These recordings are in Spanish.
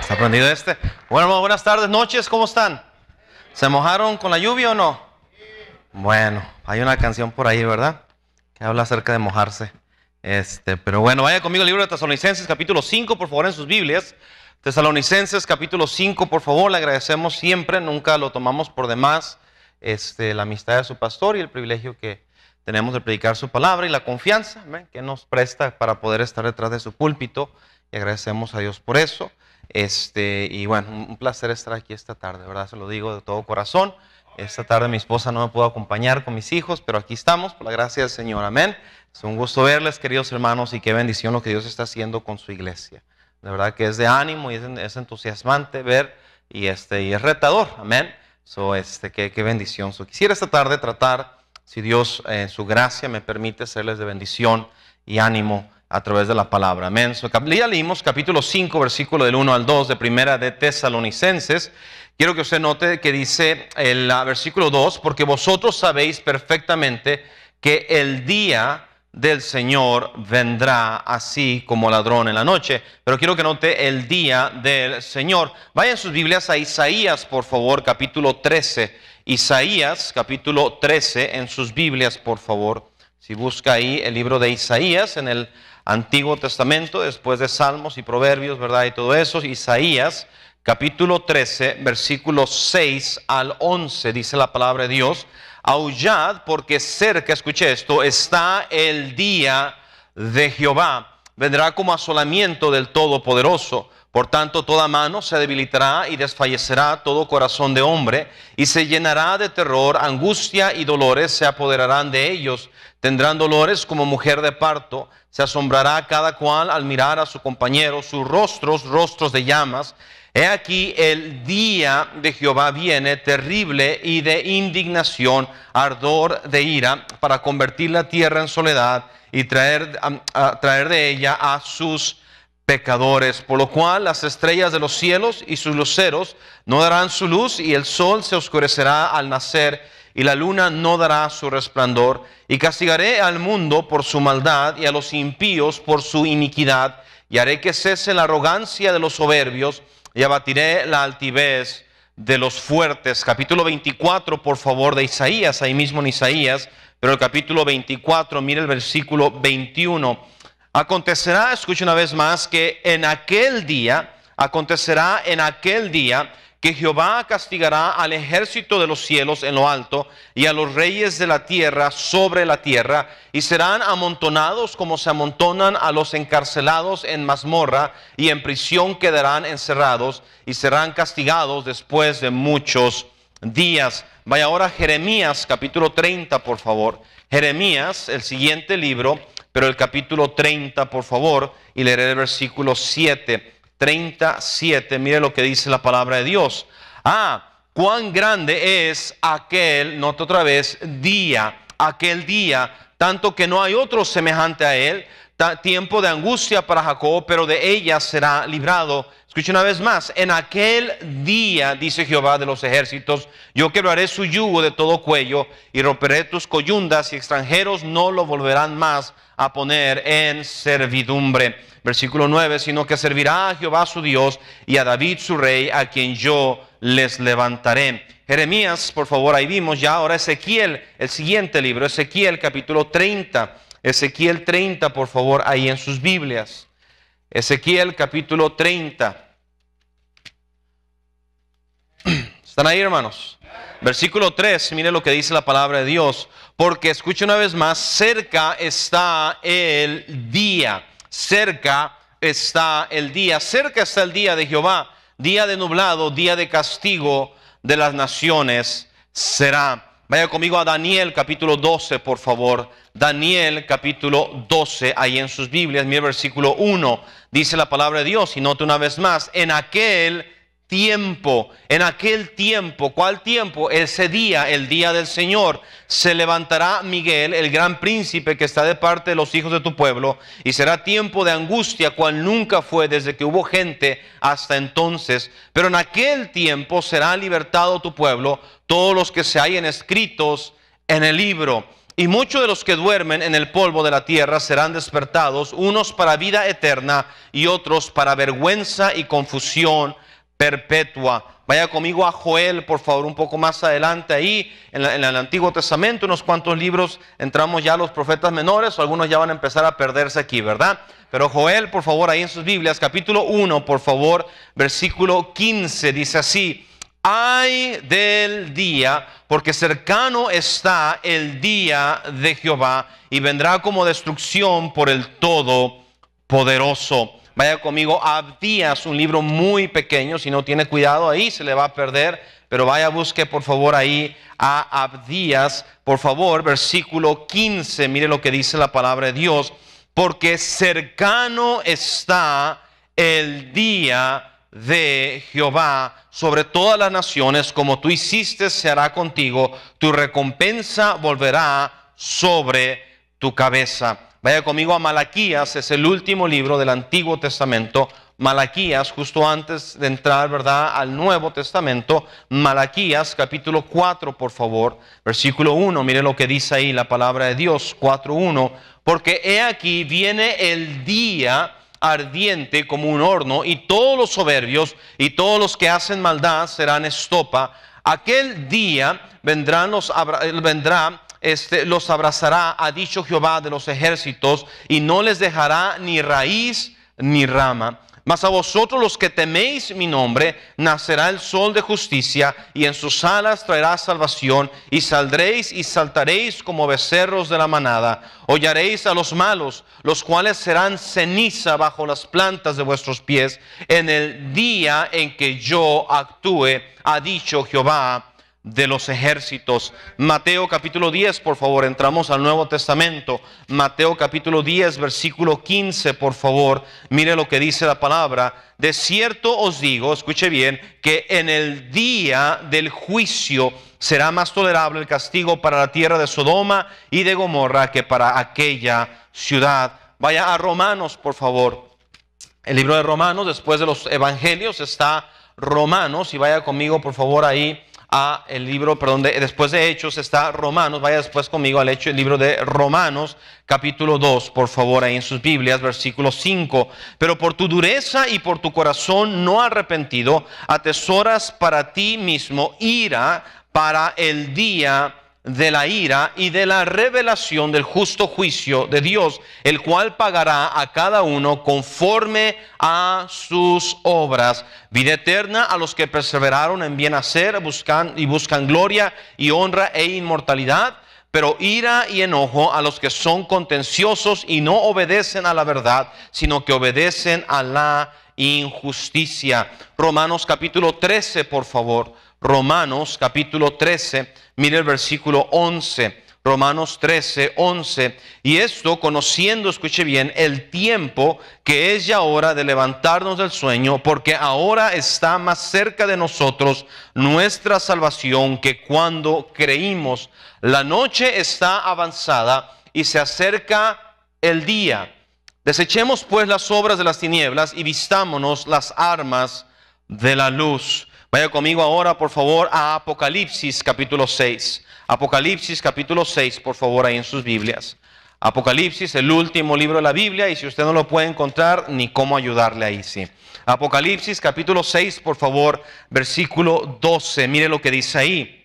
¿Está aprendido este? Bueno, buenas tardes, noches, ¿cómo están? ¿Se mojaron con la lluvia o no? Bueno, hay una canción por ahí, ¿verdad? Que habla acerca de mojarse. Este, pero bueno, vaya conmigo al libro de Tesalonicenses, capítulo 5, por favor, en sus Biblias. Tesalonicenses, capítulo 5, por favor, le agradecemos siempre, nunca lo tomamos por demás, este, la amistad de su pastor y el privilegio que tenemos de predicar su palabra y la confianza que nos presta para poder estar detrás de su púlpito y agradecemos a Dios por eso. Este, y bueno, un placer estar aquí esta tarde, ¿verdad? Se lo digo de todo corazón. Esta tarde mi esposa no me pudo acompañar con mis hijos, pero aquí estamos, por la gracia del Señor. Amén. Es un gusto verles, queridos hermanos, y qué bendición lo que Dios está haciendo con su iglesia. De verdad que es de ánimo y es, entusiasmante ver y, este, y es retador. Amén. So, este, qué, qué bendición. So, quisiera esta tarde tratar, si Dios eh, en su gracia me permite, serles de bendición y ánimo a través de la palabra. Amén. ya leímos capítulo 5, versículo del 1 al 2 de primera de Tesalonicenses. Quiero que usted note que dice el ah, versículo 2, porque vosotros sabéis perfectamente que el día del Señor vendrá así como ladrón en la noche. Pero quiero que note el día del Señor. Vayan sus Biblias a Isaías, por favor, capítulo 13. Isaías, capítulo 13, en sus Biblias, por favor. Si busca ahí el libro de Isaías, en el Antiguo Testamento, después de Salmos y Proverbios, ¿verdad? Y todo eso, Isaías, capítulo 13, versículos 6 al 11, dice la palabra de Dios, aullad porque cerca, escuché esto, está el día de Jehová, vendrá como asolamiento del Todopoderoso por tanto, toda mano se debilitará y desfallecerá todo corazón de hombre, y se llenará de terror, angustia y dolores se apoderarán de ellos. Tendrán dolores como mujer de parto, se asombrará cada cual al mirar a su compañero, sus rostros, rostros de llamas. He aquí el día de Jehová viene terrible y de indignación, ardor de ira, para convertir la tierra en soledad y traer, traer de ella a sus pecadores, por lo cual las estrellas de los cielos y sus luceros no darán su luz y el sol se oscurecerá al nacer y la luna no dará su resplandor y castigaré al mundo por su maldad y a los impíos por su iniquidad y haré que cese la arrogancia de los soberbios y abatiré la altivez de los fuertes. Capítulo 24, por favor, de Isaías, ahí mismo en Isaías, pero el capítulo 24, mire el versículo 21 Acontecerá, escuche una vez más, que en aquel día, acontecerá en aquel día que Jehová castigará al ejército de los cielos en lo alto y a los reyes de la tierra sobre la tierra, y serán amontonados como se amontonan a los encarcelados en mazmorra, y en prisión quedarán encerrados, y serán castigados después de muchos días. Vaya ahora Jeremías capítulo 30, por favor. Jeremías, el siguiente libro pero el capítulo 30, por favor, y leeré el versículo 7. 37, mire lo que dice la palabra de Dios. Ah, cuán grande es aquel, nota otra vez, día, aquel día, tanto que no hay otro semejante a él, tiempo de angustia para Jacob, pero de ella será librado Escuche una vez más, en aquel día, dice Jehová de los ejércitos, yo quebraré su yugo de todo cuello y romperé tus coyundas y extranjeros no lo volverán más a poner en servidumbre. Versículo 9, sino que servirá a Jehová su Dios y a David su rey, a quien yo les levantaré. Jeremías, por favor, ahí vimos ya ahora Ezequiel, el siguiente libro, Ezequiel capítulo 30, Ezequiel 30, por favor, ahí en sus Biblias. Ezequiel capítulo 30. ¿Están ahí, hermanos? Versículo 3, mire lo que dice la palabra de Dios. Porque escuche una vez más, cerca está el día. Cerca está el día. Cerca está el día de Jehová. Día de nublado, día de castigo de las naciones será. Vaya conmigo a Daniel capítulo 12, por favor. Daniel capítulo 12, ahí en sus Biblias, mire versículo 1, dice la palabra de Dios, y note una vez más, en aquel tiempo, en aquel tiempo, ¿cuál tiempo? Ese día, el día del Señor, se levantará Miguel, el gran príncipe que está de parte de los hijos de tu pueblo, y será tiempo de angustia cual nunca fue desde que hubo gente hasta entonces. Pero en aquel tiempo será libertado tu pueblo, todos los que se hayan escritos en el libro. Y muchos de los que duermen en el polvo de la tierra serán despertados, unos para vida eterna y otros para vergüenza y confusión perpetua. Vaya conmigo a Joel, por favor, un poco más adelante ahí, en, el Antiguo Testamento, unos cuantos libros, entramos ya los profetas menores, o algunos ya van a empezar a perderse aquí, ¿verdad? Pero Joel, por favor, ahí en sus Biblias, capítulo 1, por favor, versículo 15, dice así, ay del día, porque cercano está el día de Jehová, y vendrá como destrucción por el Todopoderoso. Vaya conmigo a Abdías, un libro muy pequeño, si no tiene cuidado ahí se le va a perder, pero vaya busque por favor ahí a Abdías, por favor, versículo 15, mire lo que dice la palabra de Dios, porque cercano está el día de Jehová sobre todas las naciones, como tú hiciste, se hará contigo, tu recompensa volverá sobre tu cabeza. Vaya conmigo a Malaquías, es el último libro del Antiguo Testamento. Malaquías, justo antes de entrar, ¿verdad?, al Nuevo Testamento. Malaquías, capítulo 4, por favor, versículo 1. Mire lo que dice ahí la palabra de Dios, 4.1. Porque he aquí viene el día ardiente como un horno, y todos los soberbios y todos los que hacen maldad serán estopa. Aquel día vendrán los, vendrá este, los abrazará, ha dicho Jehová de los ejércitos, y no les dejará ni raíz ni rama. Mas a vosotros los que teméis mi nombre, nacerá el sol de justicia, y en sus alas traerá salvación, y saldréis y saltaréis como becerros de la manada. Hollaréis a los malos, los cuales serán ceniza bajo las plantas de vuestros pies, en el día en que yo actúe, ha dicho Jehová de los ejércitos. Mateo capítulo 10, por favor, entramos al Nuevo Testamento. Mateo capítulo 10, versículo 15, por favor. Mire lo que dice la palabra. De cierto os digo, escuche bien, que en el día del juicio será más tolerable el castigo para la tierra de Sodoma y de Gomorra que para aquella ciudad. Vaya a Romanos, por favor. El libro de Romanos, después de los Evangelios, está Romanos y vaya conmigo, por favor, ahí el libro, perdón, después de Hechos está Romanos, vaya después conmigo al hecho, el libro de Romanos, capítulo 2, por favor, ahí en sus Biblias, versículo 5. Pero por tu dureza y por tu corazón no arrepentido, atesoras para ti mismo ira para el día de la ira y de la revelación del justo juicio de Dios, el cual pagará a cada uno conforme a sus obras. Vida eterna a los que perseveraron en bien hacer buscan, y buscan gloria y honra e inmortalidad, pero ira y enojo a los que son contenciosos y no obedecen a la verdad, sino que obedecen a la injusticia. Romanos capítulo 13, por favor. Romanos capítulo 13, mire el versículo 11. Romanos 13, 11. Y esto conociendo, escuche bien, el tiempo que es ya hora de levantarnos del sueño, porque ahora está más cerca de nosotros nuestra salvación que cuando creímos. La noche está avanzada y se acerca el día. Desechemos pues las obras de las tinieblas y vistámonos las armas de la luz. Vaya conmigo ahora, por favor, a Apocalipsis capítulo 6. Apocalipsis capítulo 6, por favor, ahí en sus Biblias. Apocalipsis, el último libro de la Biblia, y si usted no lo puede encontrar, ni cómo ayudarle ahí, sí. Apocalipsis capítulo 6, por favor, versículo 12. Mire lo que dice ahí.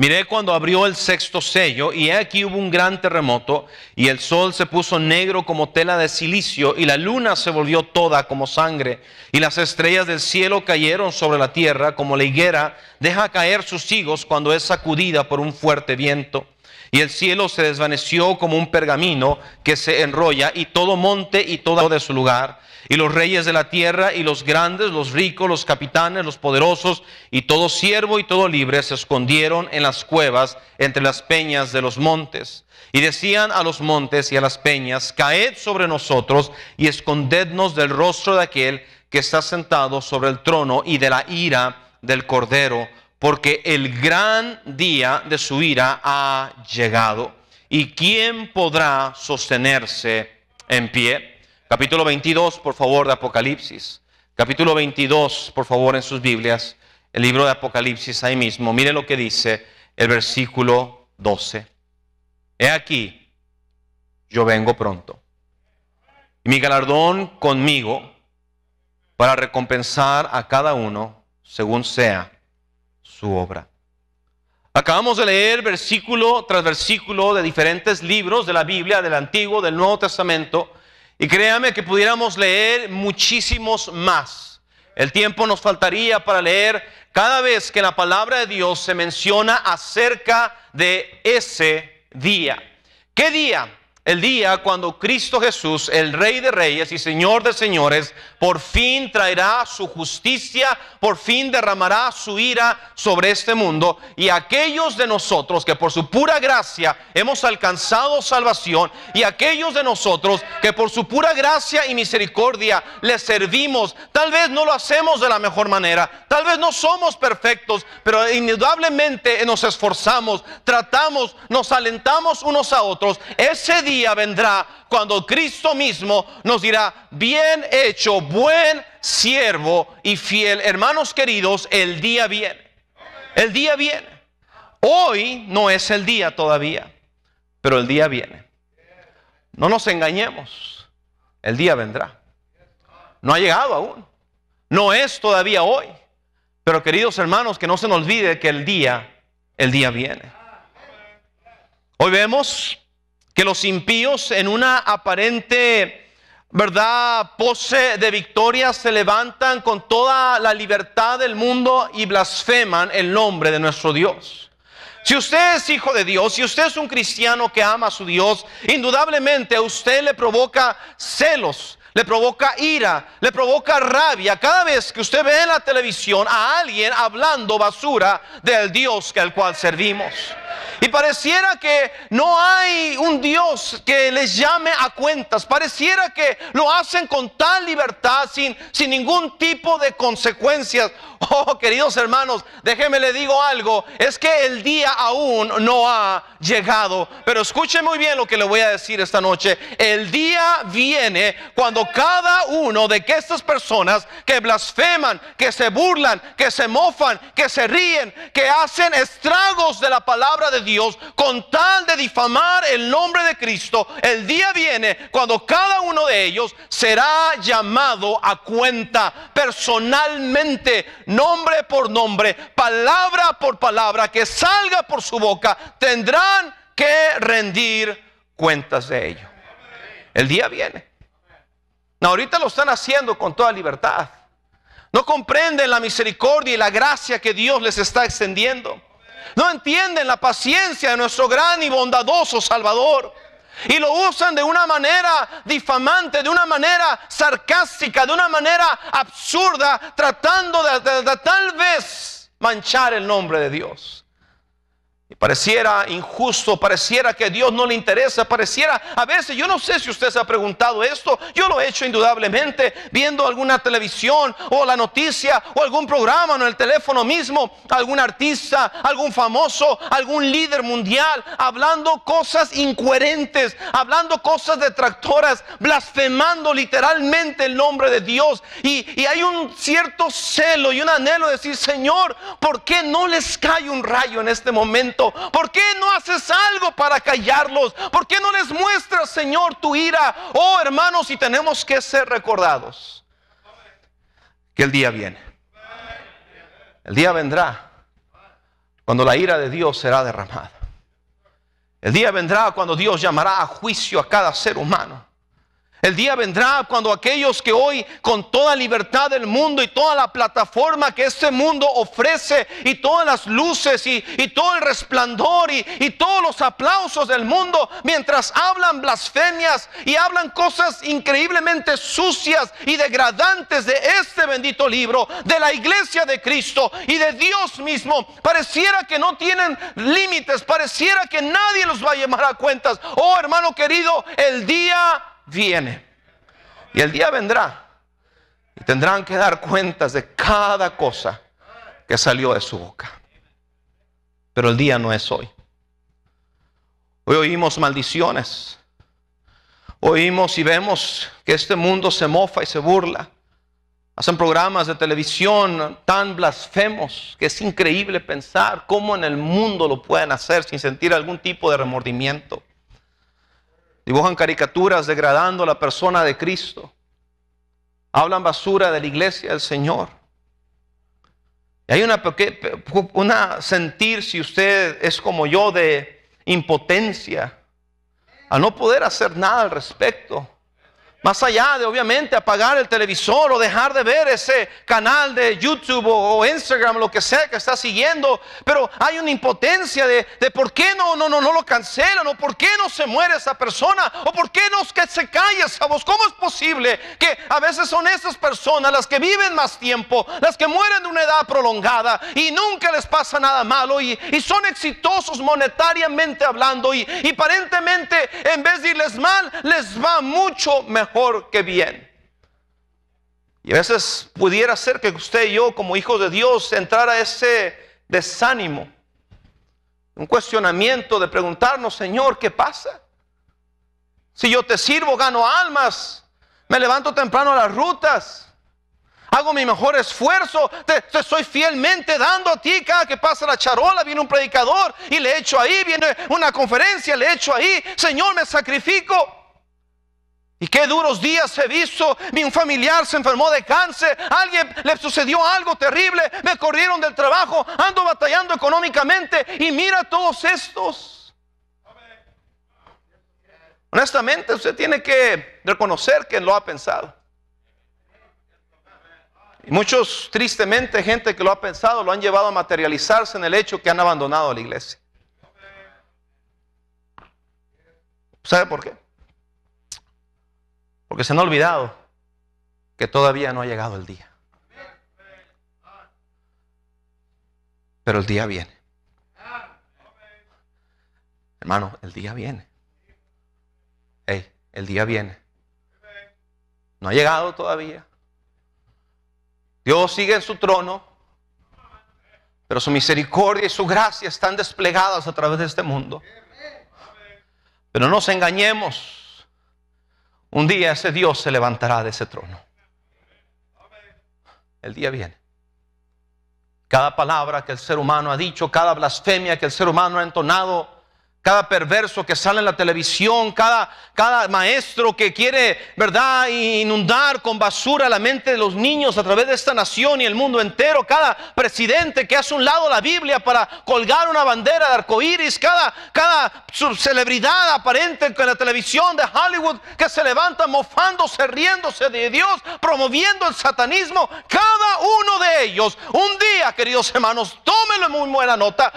Miré cuando abrió el sexto sello y aquí hubo un gran terremoto y el sol se puso negro como tela de silicio y la luna se volvió toda como sangre y las estrellas del cielo cayeron sobre la tierra como la higuera deja caer sus higos cuando es sacudida por un fuerte viento. Y el cielo se desvaneció como un pergamino que se enrolla, y todo monte y todo de su lugar, y los reyes de la tierra, y los grandes, los ricos, los capitanes, los poderosos, y todo siervo y todo libre se escondieron en las cuevas entre las peñas de los montes. Y decían a los montes y a las peñas, caed sobre nosotros y escondednos del rostro de aquel que está sentado sobre el trono y de la ira del cordero porque el gran día de su ira ha llegado. ¿Y quién podrá sostenerse en pie? Capítulo 22, por favor, de Apocalipsis. Capítulo 22, por favor, en sus Biblias. El libro de Apocalipsis ahí mismo. Mire lo que dice el versículo 12. He aquí, yo vengo pronto. Y mi galardón conmigo para recompensar a cada uno según sea su obra. Acabamos de leer versículo tras versículo de diferentes libros de la Biblia, del Antiguo, del Nuevo Testamento, y créame que pudiéramos leer muchísimos más. El tiempo nos faltaría para leer cada vez que la palabra de Dios se menciona acerca de ese día. ¿Qué día? El día cuando Cristo Jesús, el Rey de Reyes y Señor de Señores, por fin traerá su justicia, por fin derramará su ira sobre este mundo. Y aquellos de nosotros que por su pura gracia hemos alcanzado salvación, y aquellos de nosotros que por su pura gracia y misericordia le servimos, tal vez no lo hacemos de la mejor manera, tal vez no somos perfectos, pero indudablemente nos esforzamos, tratamos, nos alentamos unos a otros. Ese día vendrá cuando Cristo mismo nos dirá, bien hecho, buen siervo y fiel. Hermanos queridos, el día viene. El día viene. Hoy no es el día todavía, pero el día viene. No nos engañemos, el día vendrá. No ha llegado aún. No es todavía hoy. Pero queridos hermanos, que no se nos olvide que el día, el día viene. Hoy vemos que los impíos en una aparente, ¿verdad?, pose de victoria se levantan con toda la libertad del mundo y blasfeman el nombre de nuestro Dios. Si usted es hijo de Dios, si usted es un cristiano que ama a su Dios, indudablemente a usted le provoca celos le provoca ira, le provoca rabia cada vez que usted ve en la televisión a alguien hablando basura del Dios al cual servimos. Y pareciera que no hay un Dios que les llame a cuentas. Pareciera que lo hacen con tal libertad, sin, sin ningún tipo de consecuencias. Oh, queridos hermanos, déjeme le digo algo. Es que el día aún no ha llegado. Pero escuche muy bien lo que le voy a decir esta noche. El día viene cuando cada uno de que estas personas que blasfeman, que se burlan, que se mofan, que se ríen, que hacen estragos de la palabra de Dios con tal de difamar el nombre de Cristo, el día viene cuando cada uno de ellos será llamado a cuenta personalmente, nombre por nombre, palabra por palabra, que salga por su boca, tendrán que rendir cuentas de ello. El día viene. Ahorita lo están haciendo con toda libertad. No comprenden la misericordia y la gracia que Dios les está extendiendo. No entienden la paciencia de nuestro gran y bondadoso Salvador. Y lo usan de una manera difamante, de una manera sarcástica, de una manera absurda, tratando de, tal vez manchar el nombre de Dios pareciera injusto, pareciera que Dios no le interesa, pareciera, a veces yo no sé si usted se ha preguntado esto, yo lo he hecho indudablemente viendo alguna televisión o la noticia o algún programa en el teléfono mismo, algún artista, algún famoso, algún líder mundial, hablando cosas incoherentes, hablando cosas detractoras, blasfemando literalmente el nombre de Dios. Y, y hay un cierto celo y un anhelo de decir, Señor, ¿por qué no les cae un rayo en este momento? ¿Por qué no haces algo para callarlos? ¿Por qué no les muestras, Señor, tu ira? Oh, hermanos, y tenemos que ser recordados que el día viene. El día vendrá cuando la ira de Dios será derramada. El día vendrá cuando Dios llamará a juicio a cada ser humano. El día vendrá cuando aquellos que hoy con toda libertad del mundo y toda la plataforma que este mundo ofrece y todas las luces y, todo el resplandor y, y, todos los aplausos del mundo, mientras hablan blasfemias y hablan cosas increíblemente sucias y degradantes de este bendito libro, de la iglesia de Cristo y de Dios mismo, pareciera que no tienen límites, pareciera que nadie los va a llamar a cuentas. Oh hermano querido, el día viene. Y el día vendrá. Y tendrán que dar cuentas de cada cosa que salió de su boca. Pero el día no es hoy. Hoy oímos maldiciones. Oímos y vemos que este mundo se mofa y se burla. Hacen programas de televisión tan blasfemos que es increíble pensar cómo en el mundo lo pueden hacer sin sentir algún tipo de remordimiento. Dibujan caricaturas degradando la persona de Cristo. Hablan basura de la iglesia del Señor. Y hay una, una sentir, si usted es como yo, de impotencia, a no poder hacer nada al respecto. Más allá de obviamente apagar el televisor o dejar de ver ese canal de YouTube o, Instagram, lo que sea que está siguiendo. Pero hay una impotencia de, por qué no, no, no, no lo cancelan o por qué no se muere esa persona o por qué no que se calla esa voz. ¿Cómo es posible que a veces son esas personas las que viven más tiempo, las que mueren de una edad prolongada y nunca les pasa nada malo y, y son exitosos monetariamente hablando y, y aparentemente en vez de irles mal, les va mucho mejor? mejor que bien. Y a veces pudiera ser que usted y yo, como hijos de Dios, entrara ese desánimo, un cuestionamiento de preguntarnos, Señor, ¿qué pasa? Si yo te sirvo, gano almas, me levanto temprano a las rutas, hago mi mejor esfuerzo, te, estoy fielmente dando a ti cada que pasa la charola, viene un predicador y le echo ahí, viene una conferencia, le echo ahí, Señor, me sacrifico. Y qué duros días he visto. Mi familiar se enfermó de cáncer. Alguien le sucedió algo terrible. Me corrieron del trabajo. Ando batallando económicamente. Y mira todos estos. Honestamente, usted tiene que reconocer que lo ha pensado. Y muchos, tristemente, gente que lo ha pensado, lo han llevado a materializarse en el hecho que han abandonado la iglesia. ¿Sabe por qué? Porque se han olvidado que todavía no ha llegado el día. Pero el día viene. Hermano, el día viene. el día viene. No ha llegado todavía. Dios sigue en su trono. Pero su misericordia y su gracia están desplegadas a través de este mundo. Pero no nos engañemos. Un día ese Dios se levantará de ese trono. El día viene. Cada palabra que el ser humano ha dicho, cada blasfemia que el ser humano ha entonado, cada perverso que sale en la televisión, cada, cada maestro que quiere, ¿verdad?, inundar con basura la mente de los niños a través de esta nación y el mundo entero, cada presidente que hace un lado la Biblia para colgar una bandera de arcoíris, cada, cada celebridad aparente en la televisión de Hollywood que se levanta mofándose, riéndose de Dios, promoviendo el satanismo, cada uno de ellos, un día, queridos hermanos, muy buena nota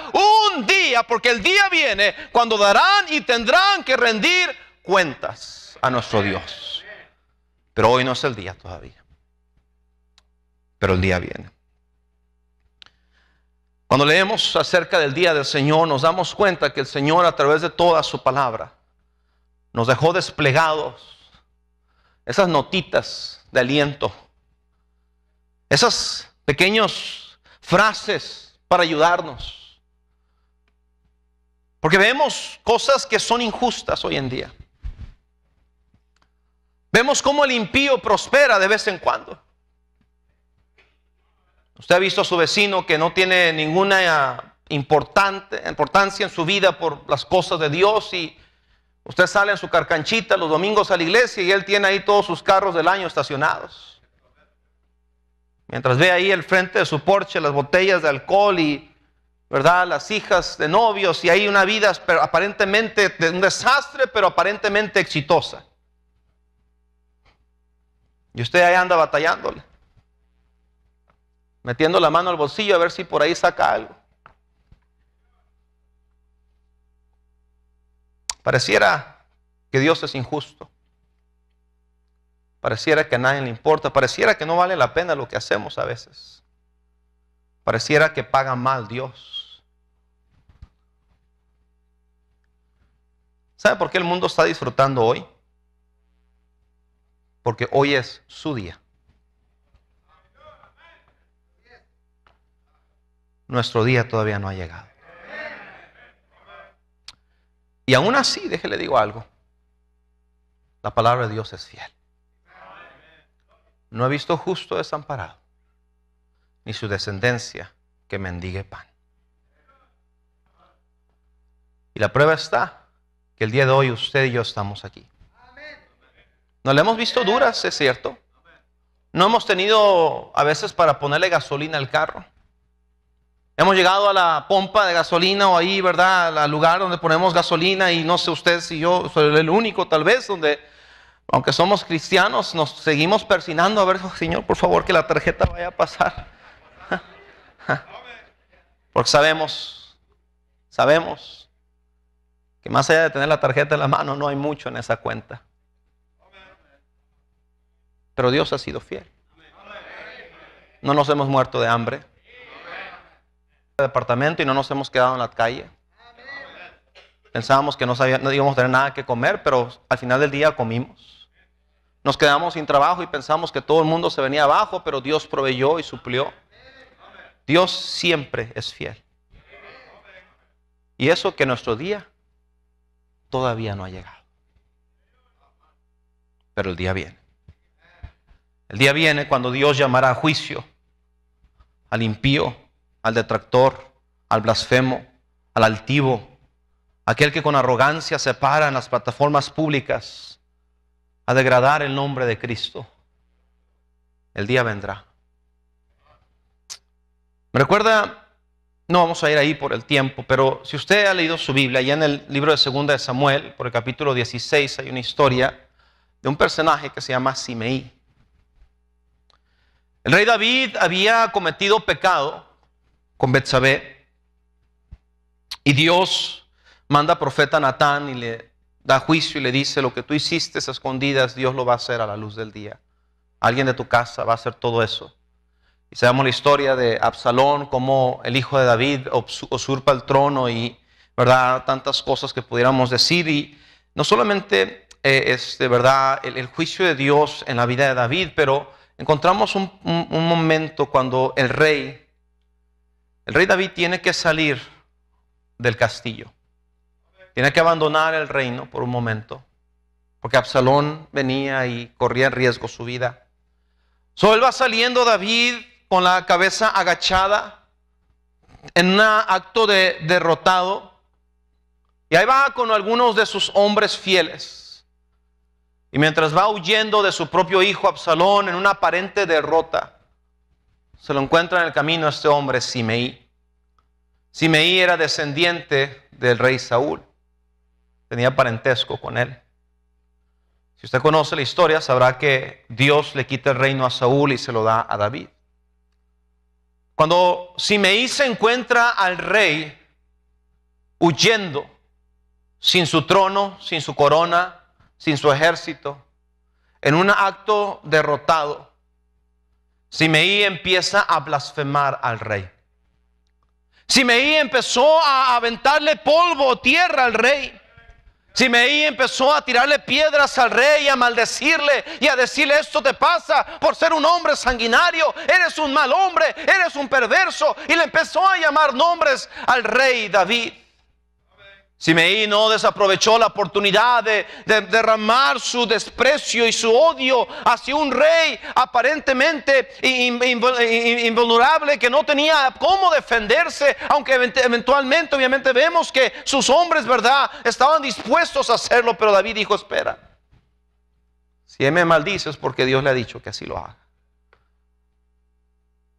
un día, porque el día viene cuando darán y tendrán que rendir cuentas a nuestro Dios. Pero hoy no es el día todavía. Pero el día viene. Cuando leemos acerca del día del Señor, nos damos cuenta que el Señor a través de toda su palabra nos dejó desplegados esas notitas de aliento, esas pequeñas frases para ayudarnos. Porque vemos cosas que son injustas hoy en día. Vemos cómo el impío prospera de vez en cuando. Usted ha visto a su vecino que no tiene ninguna eh, importante, importancia en su vida por las cosas de Dios y usted sale en su carcanchita los domingos a la iglesia y él tiene ahí todos sus carros del año estacionados. Mientras ve ahí el frente de su porche las botellas de alcohol y, ¿verdad? Las hijas de novios y ahí una vida aparentemente de un desastre, pero aparentemente exitosa. Y usted ahí anda batallándole, metiendo la mano al bolsillo a ver si por ahí saca algo. Pareciera que Dios es injusto. Pareciera que a nadie le importa, pareciera que no vale la pena lo que hacemos a veces. Pareciera que paga mal Dios. ¿Sabe por qué el mundo está disfrutando hoy? Porque hoy es su día. Nuestro día todavía no ha llegado. Y aún así, déjele digo algo. La palabra de Dios es fiel. No he visto justo desamparado, ni su descendencia que mendigue pan. Y la prueba está que el día de hoy usted y yo estamos aquí. No le hemos visto duras, es cierto. No hemos tenido a veces para ponerle gasolina al carro. Hemos llegado a la pompa de gasolina o ahí, ¿verdad? Al lugar donde ponemos gasolina y no sé usted si yo soy el único tal vez donde aunque somos cristianos, nos seguimos persinando a ver, Señor, por favor, que la tarjeta vaya a pasar. Porque sabemos, sabemos que más allá de tener la tarjeta en la mano, no hay mucho en esa cuenta. Pero Dios ha sido fiel. No nos hemos muerto de hambre. el departamento y no nos hemos quedado en la calle pensábamos que no, sabía, no íbamos a tener nada que comer, pero al final del día comimos. Nos quedamos sin trabajo y pensamos que todo el mundo se venía abajo, pero Dios proveyó y suplió. Dios siempre es fiel. Y eso que nuestro día todavía no ha llegado. Pero el día viene. El día viene cuando Dios llamará a juicio al impío, al detractor, al blasfemo, al altivo, aquel que con arrogancia se para en las plataformas públicas a degradar el nombre de Cristo. El día vendrá. Me recuerda, no vamos a ir ahí por el tiempo, pero si usted ha leído su Biblia, allá en el libro de Segunda de Samuel, por el capítulo 16, hay una historia de un personaje que se llama Simeí. El rey David había cometido pecado con Betsabé y Dios manda profeta Natán y le da juicio y le dice, lo que tú hiciste a escondidas, Dios lo va a hacer a la luz del día. Alguien de tu casa va a hacer todo eso. Y sabemos la historia de Absalón, cómo el hijo de David usurpa el trono y, ¿verdad? Tantas cosas que pudiéramos decir. Y no solamente, eh, es, de ¿verdad? El, juicio de Dios en la vida de David, pero encontramos un momento cuando el rey, el rey David tiene que salir del castillo tiene que abandonar el reino por un momento, porque Absalón venía y corría en riesgo su vida. So, él va saliendo David con la cabeza agachada en un acto de derrotado. Y ahí va con algunos de sus hombres fieles. Y mientras va huyendo de su propio hijo Absalón en una aparente derrota, se lo encuentra en el camino este hombre, Simeí. Simeí era descendiente del rey Saúl tenía parentesco con él. Si usted conoce la historia, sabrá que Dios le quita el reino a Saúl y se lo da a David. Cuando Simeí se encuentra al rey huyendo, sin su trono, sin su corona, sin su ejército, en un acto derrotado, Simeí empieza a blasfemar al rey. Simeí empezó a aventarle polvo, tierra al rey. Simeí empezó a tirarle piedras al rey, a maldecirle y a decirle esto te pasa por ser un hombre sanguinario, eres un mal hombre, eres un perverso. Y le empezó a llamar nombres al rey David. Simeí no desaprovechó la oportunidad de, derramar su desprecio y su odio hacia un rey aparentemente invulnerable que no tenía cómo defenderse, aunque eventualmente obviamente vemos que sus hombres, ¿verdad?, estaban dispuestos a hacerlo, pero David dijo, espera, si él me maldice es porque Dios le ha dicho que así lo haga.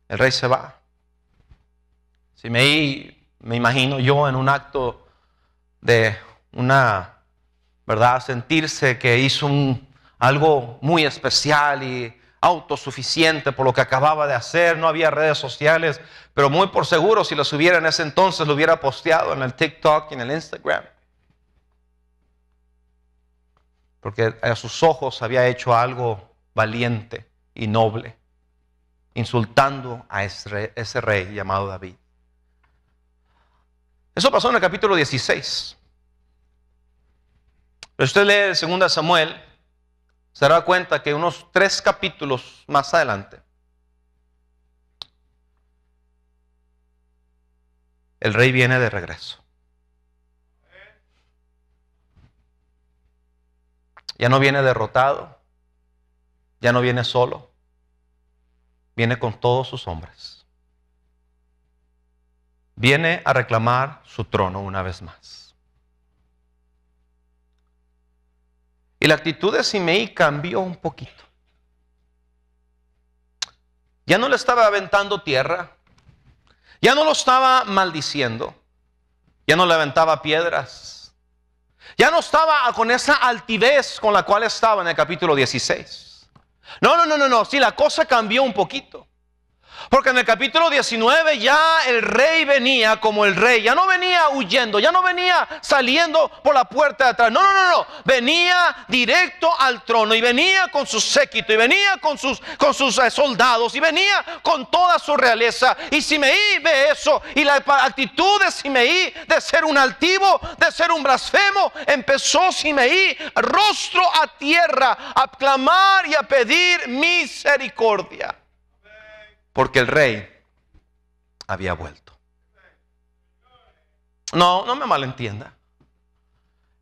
El rey se va. Simeí, me imagino yo, en un acto de una, ¿verdad? Sentirse que hizo algo muy especial y autosuficiente por lo que acababa de hacer, no había redes sociales, pero muy por seguro si las hubiera en ese entonces lo hubiera posteado en el TikTok y en el Instagram. Porque a sus ojos había hecho algo valiente y noble, insultando a ese rey llamado David. Eso pasó en el capítulo 16. Pero usted lee 2 Samuel, se dará cuenta que unos tres capítulos más adelante, el rey viene de regreso. Ya no viene derrotado, ya no viene solo, viene con todos sus hombres viene a reclamar su trono una vez más. Y la actitud de Simei cambió un poquito. Ya no le estaba aventando tierra, ya no lo estaba maldiciendo, ya no le aventaba piedras, ya no estaba con esa altivez con la cual estaba en el capítulo 16. No, no, no, no, no, sí, la cosa cambió un poquito. Porque en el capítulo 19 ya el rey venía como el rey, ya no venía huyendo, ya no venía saliendo por la puerta de atrás, no, no, no, no, venía directo al trono y venía con su séquito y venía con sus, con sus eh, soldados y venía con toda su realeza. Y Simeí ve eso y la actitud de Simeí de ser un altivo, de ser un blasfemo, empezó Simeí rostro a tierra a clamar y a pedir misericordia porque el rey había vuelto. No, no me malentienda.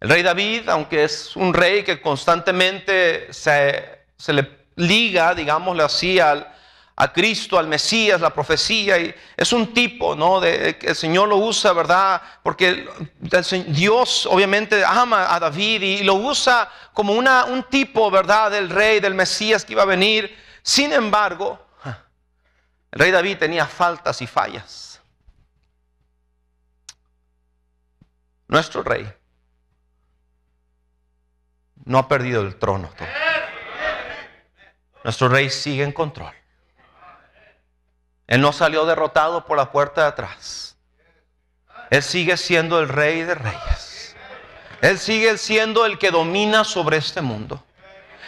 El rey David, aunque es un rey que constantemente se, le liga, digámosle así, a Cristo, al Mesías, la profecía, y es un tipo, ¿no? De, que el Señor lo usa, ¿verdad? Porque Dios obviamente ama a David y, lo usa como una, un tipo, ¿verdad? Del rey, del Mesías que iba a venir. Sin embargo, el rey David tenía faltas y fallas. Nuestro rey no ha perdido el trono. Nuestro rey sigue en control. Él no salió derrotado por la puerta de atrás. Él sigue siendo el rey de reyes. Él sigue siendo el que domina sobre este mundo.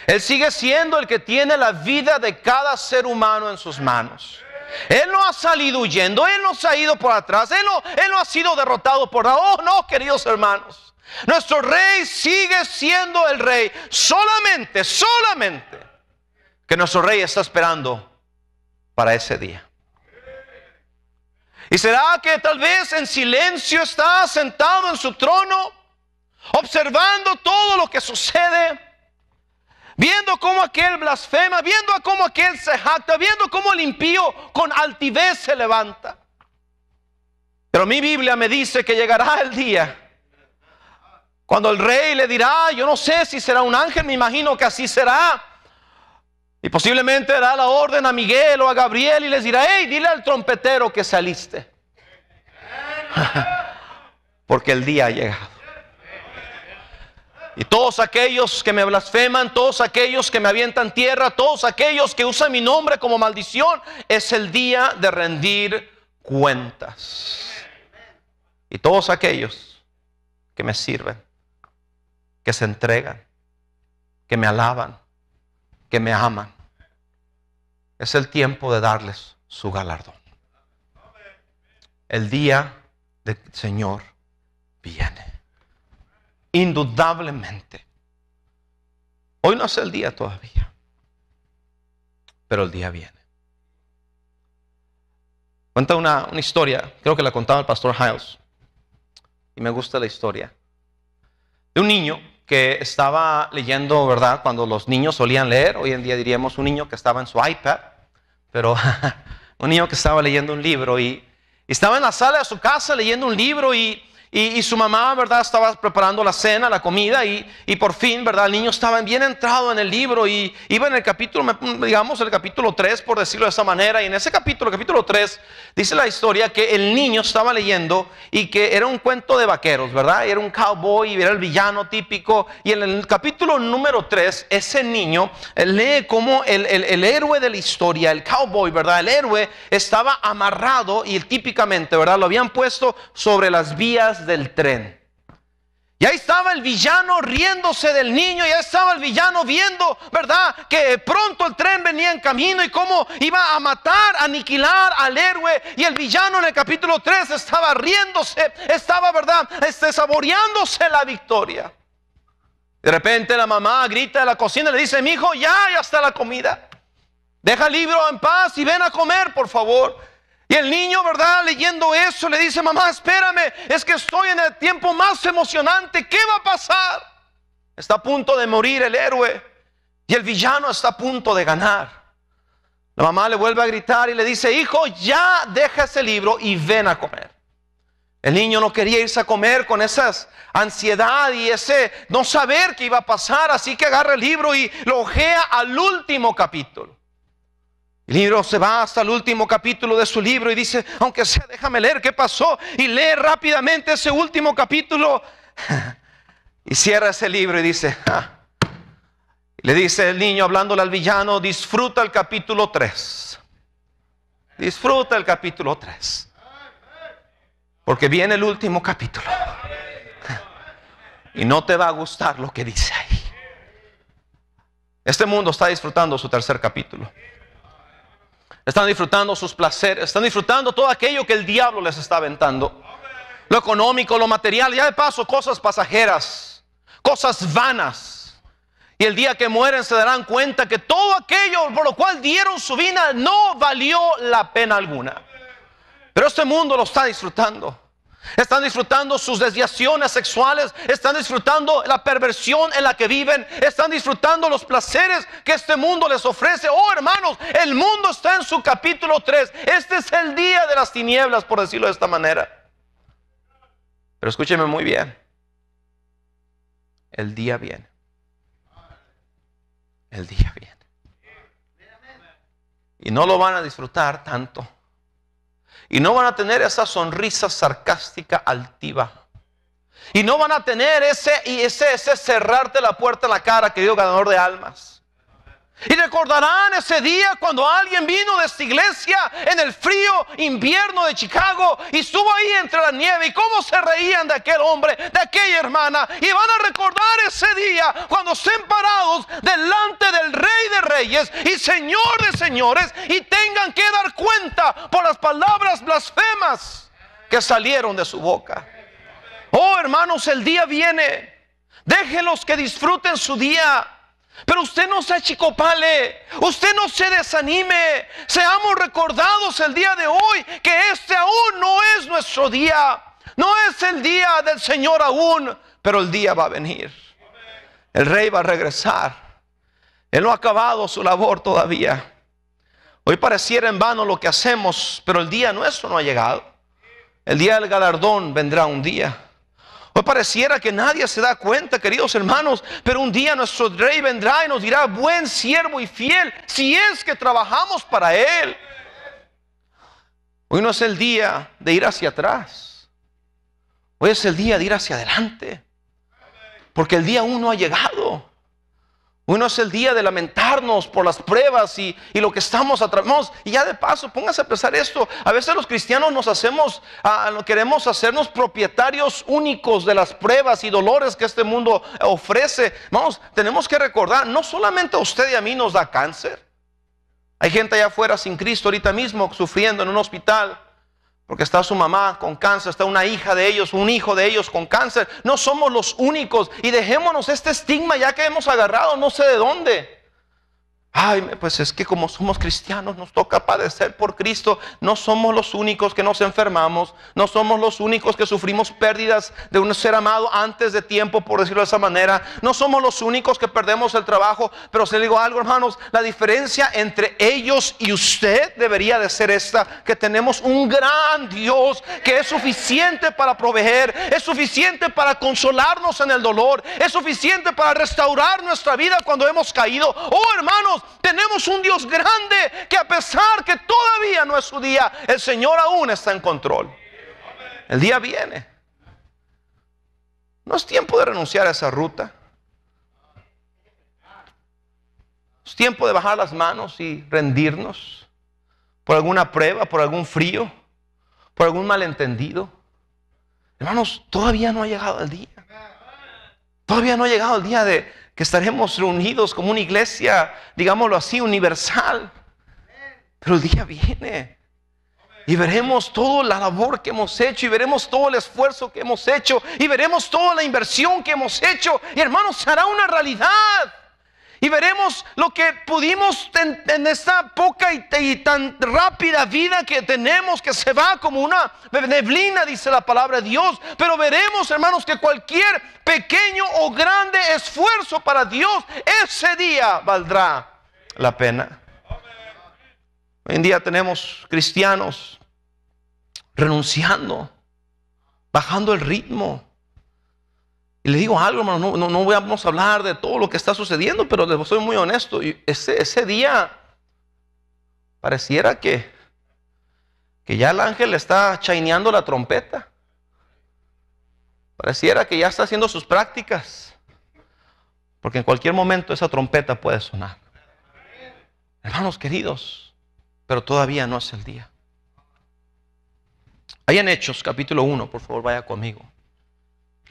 Él sigue siendo el que tiene la vida de cada ser humano en sus manos. Él no ha salido huyendo, Él no se ha ido por atrás, Él no, él no ha sido derrotado por nada. Oh, no, queridos hermanos. Nuestro rey sigue siendo el rey. Solamente, solamente que nuestro rey está esperando para ese día. ¿Y será que tal vez en silencio está sentado en su trono, observando todo lo que sucede? Viendo cómo aquel blasfema, viendo cómo aquel se jacta, viendo cómo el impío con altivez se levanta. Pero mi Biblia me dice que llegará el día cuando el rey le dirá, ah, yo no sé si será un ángel, me imagino que así será. Y posiblemente dará la orden a Miguel o a Gabriel y les dirá, hey, dile al trompetero que saliste. Porque el día ha llegado. Y todos aquellos que me blasfeman, todos aquellos que me avientan tierra, todos aquellos que usan mi nombre como maldición, es el día de rendir cuentas. Y todos aquellos que me sirven, que se entregan, que me alaban, que me aman, es el tiempo de darles su galardón. El día del Señor viene indudablemente. Hoy no es el día todavía, pero el día viene. Cuenta una, historia, creo que la contaba el pastor Hiles, y me gusta la historia, de un niño que estaba leyendo, ¿verdad? Cuando los niños solían leer, hoy en día diríamos un niño que estaba en su iPad, pero un niño que estaba leyendo un libro y estaba en la sala de su casa leyendo un libro y y, su mamá, ¿verdad? Estaba preparando la cena, la comida, y, y, por fin, ¿verdad? El niño estaba bien entrado en el libro y iba en el capítulo, digamos, el capítulo 3, por decirlo de esa manera. Y en ese capítulo, capítulo 3, dice la historia que el niño estaba leyendo y que era un cuento de vaqueros, ¿verdad? Era un cowboy, era el villano típico. Y en el capítulo número 3, ese niño lee como el, el héroe de la historia, el cowboy, ¿verdad? El héroe estaba amarrado y típicamente, ¿verdad? Lo habían puesto sobre las vías del tren. Y ahí estaba el villano riéndose del niño, y ahí estaba el villano viendo, ¿verdad? Que pronto el tren venía en camino y cómo iba a matar, aniquilar al héroe. Y el villano en el capítulo 3 estaba riéndose, estaba, ¿verdad? Este, saboreándose la victoria. De repente la mamá grita de la cocina le dice, mi hijo, ya, ya está la comida. Deja el libro en paz y ven a comer, por favor. Y el niño, ¿verdad? Leyendo eso, le dice, mamá, espérame, es que estoy en el tiempo más emocionante. ¿Qué va a pasar? Está a punto de morir el héroe y el villano está a punto de ganar. La mamá le vuelve a gritar y le dice, hijo, ya deja ese libro y ven a comer. El niño no quería irse a comer con esa ansiedad y ese no saber qué iba a pasar, así que agarra el libro y lo ojea al último capítulo. El libro se va hasta el último capítulo de su libro y dice, aunque sea, déjame leer qué pasó. Y lee rápidamente ese último capítulo. y cierra ese libro y dice, ah". le dice el niño hablándole al villano, disfruta el capítulo 3. Disfruta el capítulo 3. Porque viene el último capítulo. Y no te va a gustar lo que dice ahí. Este mundo está disfrutando su tercer capítulo. Están disfrutando sus placeres, están disfrutando todo aquello que el diablo les está aventando. Lo económico, lo material, ya de paso cosas pasajeras, cosas vanas. Y el día que mueren se darán cuenta que todo aquello por lo cual dieron su vida no valió la pena alguna. Pero este mundo lo está disfrutando. Están disfrutando sus desviaciones sexuales, están disfrutando la perversión en la que viven, están disfrutando los placeres que este mundo les ofrece. Oh hermanos, el mundo está en su capítulo 3. Este es el día de las tinieblas, por decirlo de esta manera. Pero escúcheme muy bien. El día viene. El día viene. Y no lo van a disfrutar tanto y no van a tener esa sonrisa sarcástica altiva. Y no van a tener ese, y ese, cerrarte la puerta a la cara, querido ganador de almas. Y recordarán ese día cuando alguien vino de esta iglesia en el frío invierno de Chicago y estuvo ahí entre la nieve y cómo se reían de aquel hombre, de aquella hermana. Y van a recordar ese día cuando estén parados delante del rey de reyes y señor de señores y tengan que dar cuenta por las palabras blasfemas que salieron de su boca. Oh hermanos, el día viene. Déjenlos que disfruten su día pero usted no se achicopale, usted no se desanime. Seamos recordados el día de hoy que este aún no es nuestro día. No es el día del Señor aún, pero el día va a venir. El rey va a regresar. Él no ha acabado su labor todavía. Hoy pareciera en vano lo que hacemos, pero el día nuestro no ha llegado. El día del galardón vendrá un día. Hoy pues pareciera que nadie se da cuenta, queridos hermanos, pero un día nuestro rey vendrá y nos dirá, buen siervo y fiel, si es que trabajamos para él. Hoy no es el día de ir hacia atrás. Hoy es el día de ir hacia adelante. Porque el día uno ha llegado no es el día de lamentarnos por las pruebas y, lo que estamos Vamos, Y ya de paso, póngase a pensar esto. A veces los cristianos nos hacemos, queremos hacernos propietarios únicos de las pruebas y dolores que este mundo ofrece. Vamos, tenemos que recordar, no solamente a usted y a mí nos da cáncer. Hay gente allá afuera sin Cristo ahorita mismo, sufriendo en un hospital. Porque está su mamá con cáncer, está una hija de ellos, un hijo de ellos con cáncer. No somos los únicos. Y dejémonos este estigma ya que hemos agarrado, no sé de dónde. Ay, pues es que como somos cristianos nos toca padecer por Cristo. No somos los únicos que nos enfermamos, no somos los únicos que sufrimos pérdidas de un ser amado antes de tiempo, por decirlo de esa manera. No somos los únicos que perdemos el trabajo, pero se le digo algo, hermanos, la diferencia entre ellos y usted debería de ser esta, que tenemos un gran Dios que es suficiente para proveer, es suficiente para consolarnos en el dolor, es suficiente para restaurar nuestra vida cuando hemos caído. Oh, hermanos, tenemos un Dios grande que a pesar que todavía no es su día, el Señor aún está en control. El día viene. No es tiempo de renunciar a esa ruta. Es tiempo de bajar las manos y rendirnos por alguna prueba, por algún frío, por algún malentendido. Hermanos, todavía no ha llegado el día. Todavía no ha llegado el día de, que estaremos reunidos como una iglesia, digámoslo así, universal. Pero el día viene y veremos toda la labor que hemos hecho y veremos todo el esfuerzo que hemos hecho y veremos toda la inversión que hemos hecho. Y hermanos, será una realidad. Y veremos lo que pudimos en, esta poca y, y, tan rápida vida que tenemos, que se va como una neblina, dice la palabra de Dios. Pero veremos, hermanos, que cualquier pequeño o grande esfuerzo para Dios, ese día valdrá la pena. Hoy en día tenemos cristianos renunciando, bajando el ritmo, y le digo algo, hermano, no, no, vamos a hablar de todo lo que está sucediendo, pero les soy muy honesto. ese, ese día pareciera que, que ya el ángel está chaineando la trompeta. Pareciera que ya está haciendo sus prácticas. Porque en cualquier momento esa trompeta puede sonar. Hermanos queridos, pero todavía no es el día. Ahí en Hechos, capítulo 1, por favor, vaya conmigo.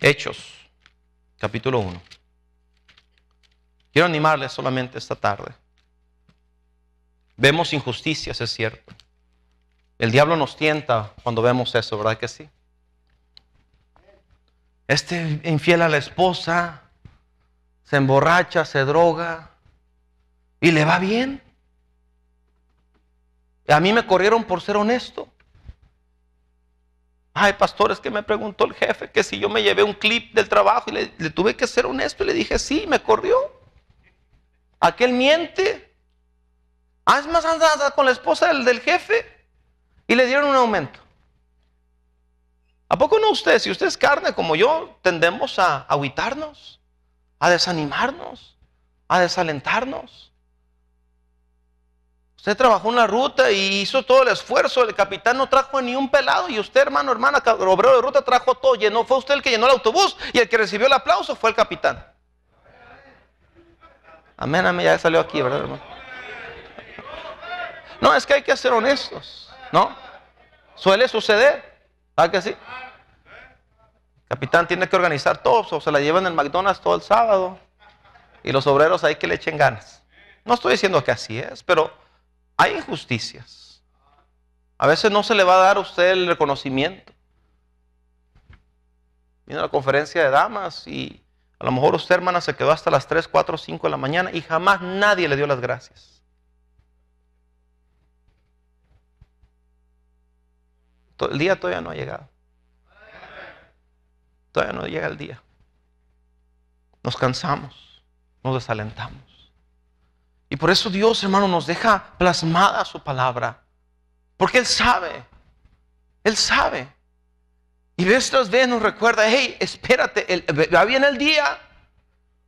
Hechos capítulo 1. Quiero animarles solamente esta tarde. Vemos injusticias, es cierto. El diablo nos tienta cuando vemos eso, ¿verdad que sí? Este infiel a la esposa, se emborracha, se droga y le va bien. A mí me corrieron por ser honesto. Ay, pastor, es que me preguntó el jefe que si yo me llevé un clip del trabajo y le, tuve que ser honesto y le dije, sí, me corrió. Aquel miente. Ah, es más, anda con la esposa del, del jefe y le dieron un aumento. ¿A poco no usted? Si usted es carne como yo, tendemos a agüitarnos, a desanimarnos, a desalentarnos. Usted trabajó una ruta y hizo todo el esfuerzo. El capitán no trajo ni un pelado. Y usted, hermano, hermana, obrero de ruta, trajo todo. Llenó, fue usted el que llenó el autobús. Y el que recibió el aplauso fue el capitán. Amén, amén. Ya salió aquí, ¿verdad, hermano? No, es que hay que ser honestos. ¿No? Suele suceder. ¿Sabes que sí? El capitán tiene que organizar todo. O se la llevan en el McDonald's todo el sábado. Y los obreros hay que le echen ganas. No estoy diciendo que así es, pero hay injusticias. A veces no se le va a dar a usted el reconocimiento. Vino a la conferencia de damas y a lo mejor usted, hermana, se quedó hasta las 3, 4, 5 de la mañana y jamás nadie le dio las gracias. El día todavía no ha llegado. Todavía no llega el día. Nos cansamos, nos desalentamos. Y por eso Dios, hermano, nos deja plasmada su palabra. Porque Él sabe. Él sabe. Y de tras vez nos recuerda, hey, espérate, va bien el día.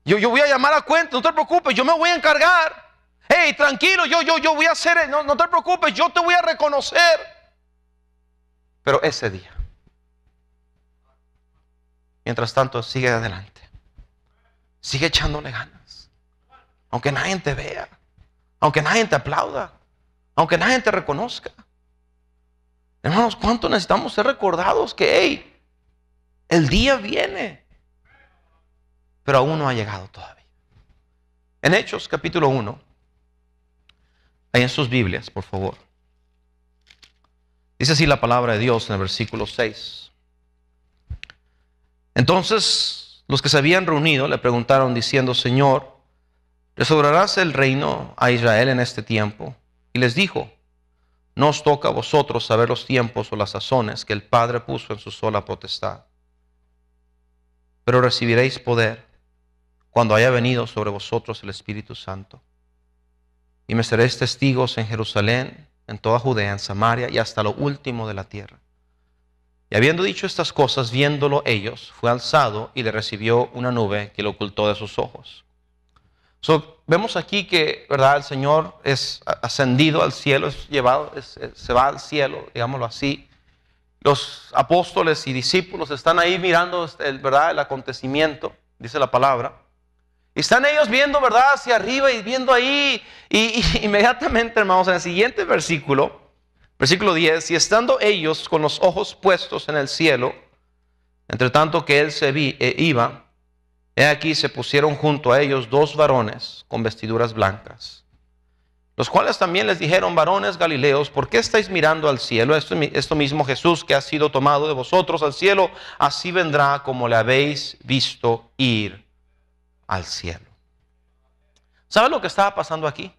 Yo, yo voy a llamar a cuenta, no te preocupes, yo me voy a encargar. Hey, tranquilo, yo, yo, yo voy a hacer, no, no te preocupes, yo te voy a reconocer. Pero ese día, mientras tanto, sigue adelante. Sigue echándole ganas. Aunque nadie te vea. Aunque nadie te aplauda. Aunque nadie te reconozca. Hermanos, ¿cuánto necesitamos ser recordados que, hey, el día viene? Pero aún no ha llegado todavía. En Hechos capítulo 1, ahí en sus Biblias, por favor. Dice así la palabra de Dios en el versículo 6. Entonces los que se habían reunido le preguntaron diciendo, Señor, sobrará el reino a Israel en este tiempo. Y les dijo, no os toca a vosotros saber los tiempos o las sazones que el Padre puso en su sola potestad, pero recibiréis poder cuando haya venido sobre vosotros el Espíritu Santo. Y me seréis testigos en Jerusalén, en toda Judea, en Samaria y hasta lo último de la tierra. Y habiendo dicho estas cosas, viéndolo ellos, fue alzado y le recibió una nube que lo ocultó de sus ojos vemos aquí que, ¿verdad? El Señor es ascendido al cielo, es llevado, se va al cielo, digámoslo así. Los apóstoles y discípulos están ahí mirando, este, el, ¿verdad? El acontecimiento, dice la palabra. Y están ellos viendo, ¿verdad? Hacia arriba y viendo ahí. Y, inmediatamente, hermanos, en el siguiente versículo, versículo 10, y estando ellos con los ojos puestos en el cielo, entre tanto que él se vi, eh, iba, He aquí se pusieron junto a ellos dos varones con vestiduras blancas, los cuales también les dijeron, varones galileos, ¿por qué estáis mirando al cielo? Esto, mismo Jesús que ha sido tomado de vosotros al cielo, así vendrá como le habéis visto ir al cielo. ¿Sabe lo que estaba pasando aquí?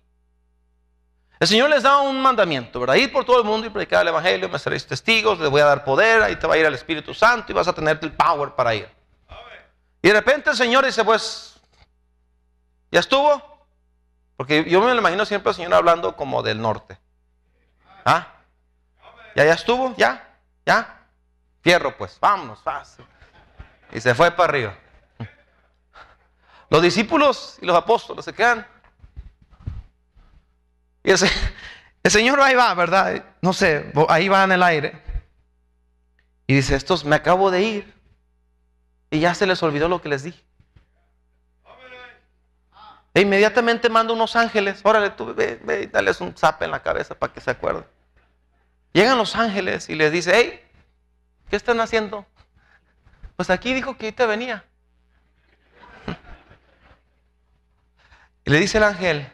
El Señor les da un mandamiento, ¿verdad? Ir por todo el mundo y predicar el Evangelio, me seréis testigos, les voy a dar poder, ahí te va a ir el Espíritu Santo y vas a tener el power para ir. Y de repente el Señor dice, pues, ¿ya estuvo? Porque yo me lo imagino siempre al Señor hablando como del norte. ¿Ah? ¿Ya, ya estuvo? ¿Ya? ¿Ya? Fierro pues, vámonos, fácil. Y se fue para arriba. Los discípulos y los apóstoles se quedan. Y ese el Señor ahí va, ¿verdad? No sé, ahí va en el aire. Y dice, estos me acabo de ir. Y ya se les olvidó lo que les dije. E inmediatamente manda unos ángeles. Órale, tú ve, ve dales un zap en la cabeza para que se acuerden. Llegan los ángeles y les dice, hey, ¿qué están haciendo? Pues aquí dijo que te venía. Y le dice el ángel,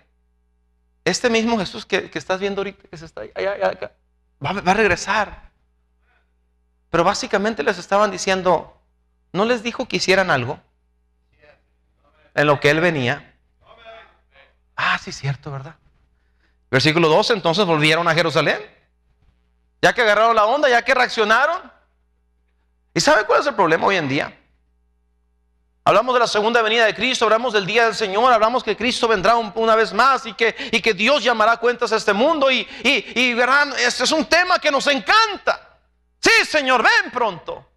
este mismo Jesús que, estás viendo ahorita, que se está ahí, va, va a regresar. Pero básicamente les estaban diciendo, ¿No les dijo que hicieran algo? En lo que él venía. Ah, sí, cierto, ¿verdad? Versículo 12, entonces volvieron a Jerusalén. Ya que agarraron la onda, ya que reaccionaron. ¿Y sabe cuál es el problema hoy en día? Hablamos de la segunda venida de Cristo, hablamos del día del Señor, hablamos que Cristo vendrá una vez más y que, y que Dios llamará cuentas a este mundo. Y, y, y verán, este es un tema que nos encanta. Sí, Señor, ven pronto.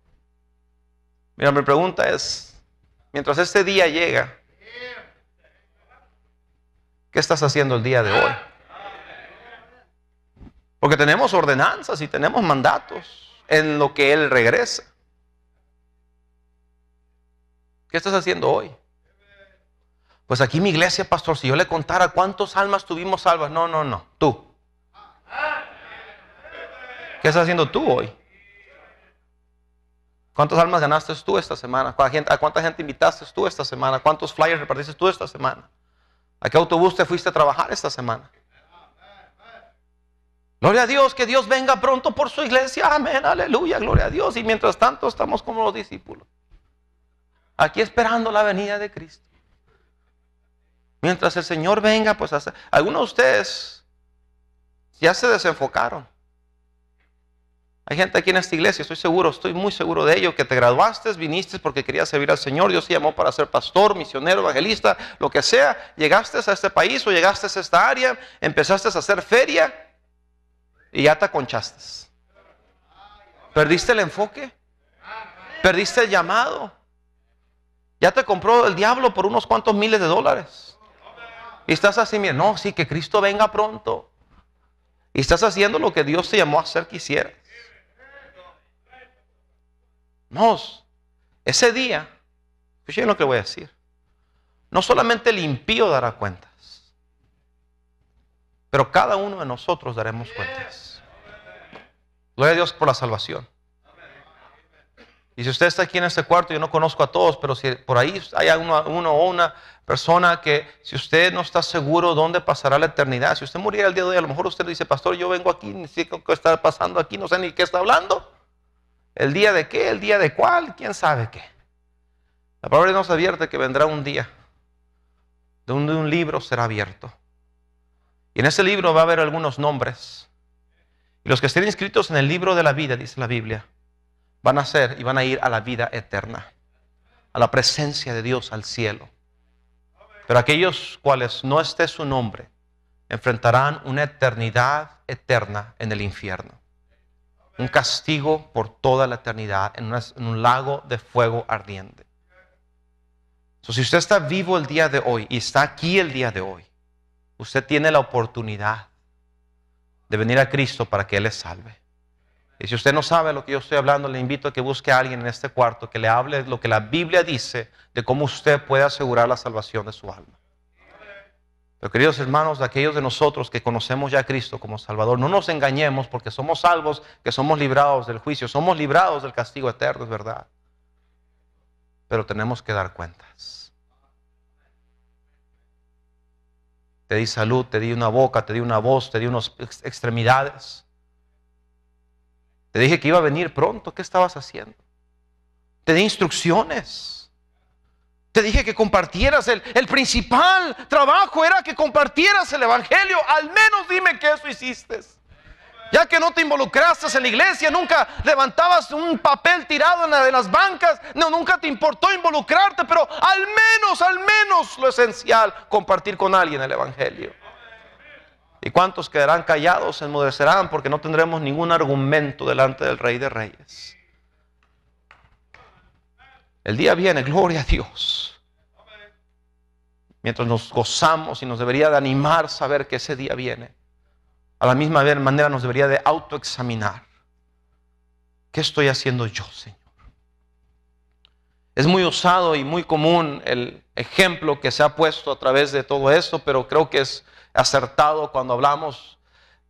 Mira, mi pregunta es, mientras este día llega, ¿qué estás haciendo el día de hoy? Porque tenemos ordenanzas y tenemos mandatos en lo que Él regresa. ¿Qué estás haciendo hoy? Pues aquí mi iglesia, pastor, si yo le contara cuántas almas tuvimos salvas, no, no, no, tú. ¿Qué estás haciendo tú hoy? ¿Cuántas almas ganaste tú esta semana? ¿A cuánta gente invitaste tú esta semana? ¿Cuántos flyers repartiste tú esta semana? ¿A qué autobús te fuiste a trabajar esta semana? Gloria a Dios, que Dios venga pronto por su iglesia. Amén, aleluya, gloria a Dios. Y mientras tanto estamos como los discípulos. Aquí esperando la venida de Cristo. Mientras el Señor venga, pues hasta... algunos de ustedes ya se desenfocaron. Hay gente aquí en esta iglesia, estoy seguro, estoy muy seguro de ello, que te graduaste, viniste porque querías servir al Señor, Dios te llamó para ser pastor, misionero, evangelista, lo que sea, llegaste a este país o llegaste a esta área, empezaste a hacer feria y ya te aconchaste. ¿Perdiste el enfoque? ¿Perdiste el llamado? Ya te compró el diablo por unos cuantos miles de dólares. Y estás así, mira, no, sí, que Cristo venga pronto. Y estás haciendo lo que Dios te llamó a hacer que ese día, escuchen lo que voy a decir. No solamente el impío dará cuentas, pero cada uno de nosotros daremos cuentas. Gloria a Dios por la salvación. Y si usted está aquí en este cuarto, yo no conozco a todos, pero si por ahí hay uno, o una persona que si usted no está seguro dónde pasará la eternidad, si usted muriera el día de hoy, a lo mejor usted dice, pastor, yo vengo aquí, ni sé qué está pasando aquí, no sé ni qué está hablando. ¿El día de qué? ¿El día de cuál? ¿Quién sabe qué? La palabra nos advierte que vendrá un día donde un libro será abierto. Y en ese libro va a haber algunos nombres. Y los que estén inscritos en el libro de la vida, dice la Biblia, van a ser y van a ir a la vida eterna, a la presencia de Dios, al cielo. Pero aquellos cuales no esté su nombre enfrentarán una eternidad eterna en el infierno un castigo por toda la eternidad en, un lago de fuego ardiente. si usted está vivo el día de hoy y está aquí el día de hoy, usted tiene la oportunidad de venir a Cristo para que Él le salve. Y si usted no sabe lo que yo estoy hablando, le invito a que busque a alguien en este cuarto que le hable lo que la Biblia dice de cómo usted puede asegurar la salvación de su alma queridos hermanos, de aquellos de nosotros que conocemos ya a Cristo como Salvador, no nos engañemos porque somos salvos, que somos librados del juicio, somos librados del castigo eterno, es verdad. Pero tenemos que dar cuentas. Te di salud, te di una boca, te di una voz, te di unas extremidades. Te dije que iba a venir pronto, ¿qué estabas haciendo? Te di instrucciones. Te dije que compartieras el, el principal trabajo era que compartieras el evangelio. Al menos dime que eso hiciste. Ya que no te involucraste en la iglesia, nunca levantabas un papel tirado en la de las bancas, no, nunca te importó involucrarte, pero al menos, al menos lo esencial, compartir con alguien el Evangelio. ¿Y cuántos quedarán callados, se enmudecerán, porque no tendremos ningún argumento delante del Rey de Reyes? El día viene, gloria a Dios mientras nos gozamos y nos debería de animar saber que ese día viene. A la misma manera nos debería de autoexaminar. ¿Qué estoy haciendo yo, Señor? Es muy usado y muy común el ejemplo que se ha puesto a través de todo esto, pero creo que es acertado cuando hablamos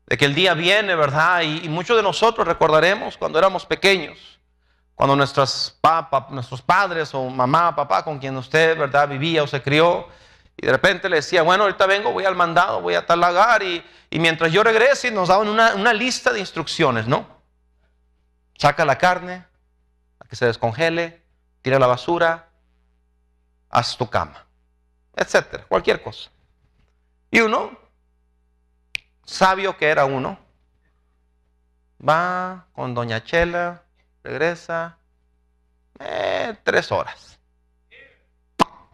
de que el día viene, ¿verdad? Y, muchos de nosotros recordaremos cuando éramos pequeños, cuando nuestras nuestros padres o mamá, papá, con quien usted, ¿verdad?, vivía o se crió, y de repente le decía, bueno, ahorita vengo, voy al mandado, voy a tal lagar. Y, mientras yo regrese, nos daban una, lista de instrucciones, ¿no? Saca la carne, a que se descongele, tira la basura, haz tu cama, etcétera, cualquier cosa. Y uno, sabio que era uno, va con Doña Chela, regresa, eh, tres horas.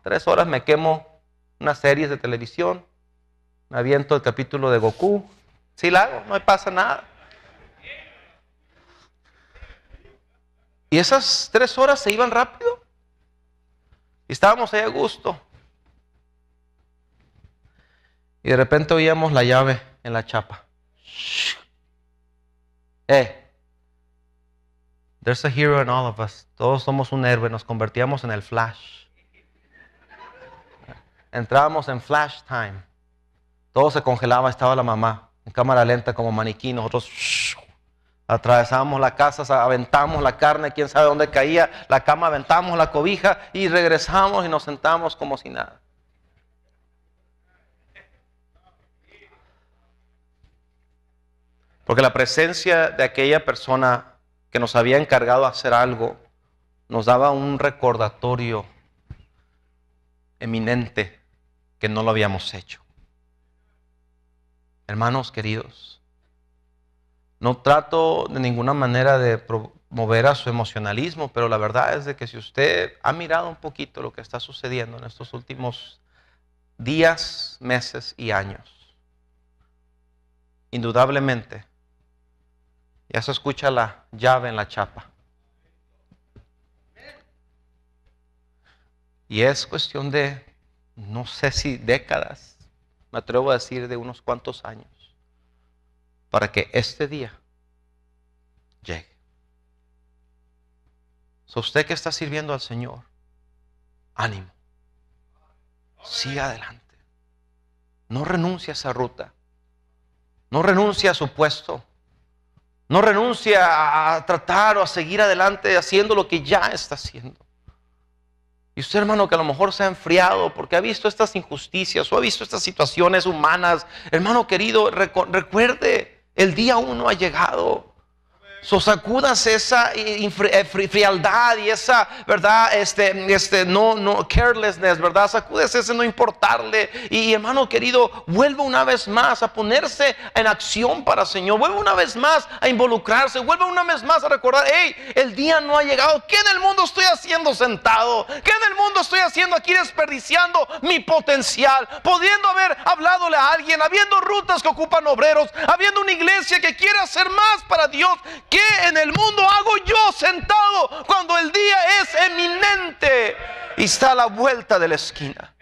Tres horas me quemo unas series de televisión, me aviento el capítulo de Goku, si la hago, no me pasa nada. Y esas tres horas se iban rápido. Y estábamos ahí a gusto. Y de repente oíamos la llave en la chapa. Eh, there's a hero in all of us. Todos somos un héroe, nos convertíamos en el flash entrábamos en flash time. Todo se congelaba, estaba la mamá en cámara lenta como maniquí. Nosotros atravesábamos la casa, aventamos la carne, quién sabe dónde caía, la cama, aventamos la cobija y regresamos y nos sentamos como si nada. Porque la presencia de aquella persona que nos había encargado de hacer algo nos daba un recordatorio eminente que no lo habíamos hecho. Hermanos queridos, no trato de ninguna manera de promover a su emocionalismo, pero la verdad es de que si usted ha mirado un poquito lo que está sucediendo en estos últimos días, meses y años, indudablemente ya se escucha la llave en la chapa. Y es cuestión de no sé si décadas, me atrevo a decir de unos cuantos años, para que este día llegue. Si usted que está sirviendo al Señor, ánimo. Siga adelante. No renuncie a esa ruta. No renuncie a su puesto. No renuncie a tratar o a seguir adelante haciendo lo que ya está haciendo. Y usted, hermano, que a lo mejor se ha enfriado porque ha visto estas injusticias o ha visto estas situaciones humanas. Hermano querido, recuerde, el día uno ha llegado. So, sacudas esa eh, eh, frialdad y esa, ¿verdad? Este, este, no, no, carelessness, ¿verdad? Sacudes ese no importarle. Y hermano querido, vuelve una vez más a ponerse en acción para Señor. Vuelve una vez más a involucrarse. Vuelve una vez más a recordar, hey, el día no ha llegado. ¿Qué en el mundo estoy haciendo sentado? ¿Qué en el mundo estoy haciendo aquí desperdiciando mi potencial? Pudiendo haber habladole a alguien, habiendo rutas que ocupan obreros, habiendo una iglesia que quiere hacer más para Dios. ¿Qué en el mundo hago yo sentado cuando el día es eminente y está a la vuelta de la esquina?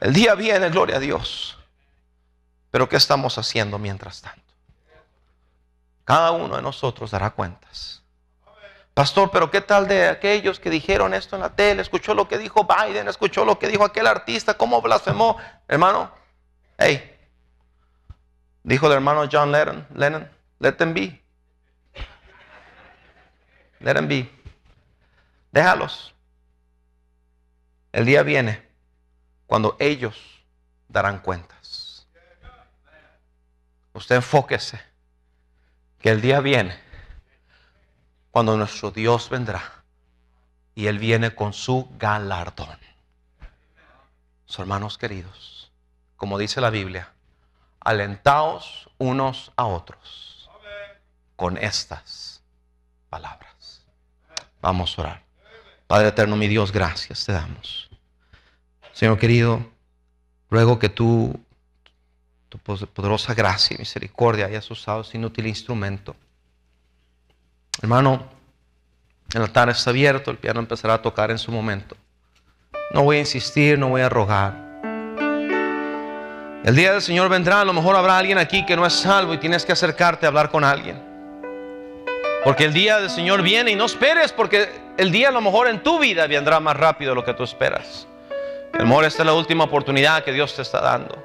El día viene, gloria a Dios. Pero ¿qué estamos haciendo mientras tanto? Cada uno de nosotros dará cuentas. Pastor, pero ¿qué tal de aquellos que dijeron esto en la tele? Escuchó lo que dijo Biden, escuchó lo que dijo aquel artista, cómo blasfemó. Hermano, hey, dijo el hermano John Lennon, Lennon let them be. Let Déjalos. El día viene cuando ellos darán cuentas. Usted enfóquese que el día viene cuando nuestro Dios vendrá y Él viene con su galardón. Sus hermanos queridos, como dice la Biblia, alentaos unos a otros con estas palabras. Vamos a orar. Padre eterno, mi Dios, gracias te damos. Señor querido, ruego que tú, tu poderosa gracia y misericordia hayas usado este inútil instrumento. Hermano, el altar está abierto, el piano empezará a tocar en su momento. No voy a insistir, no voy a rogar. El día del Señor vendrá, a lo mejor habrá alguien aquí que no es salvo y tienes que acercarte a hablar con alguien. Porque el día del Señor viene y no esperes, porque el día a lo mejor en tu vida vendrá más rápido de lo que tú esperas. A lo esta es la última oportunidad que Dios te está dando.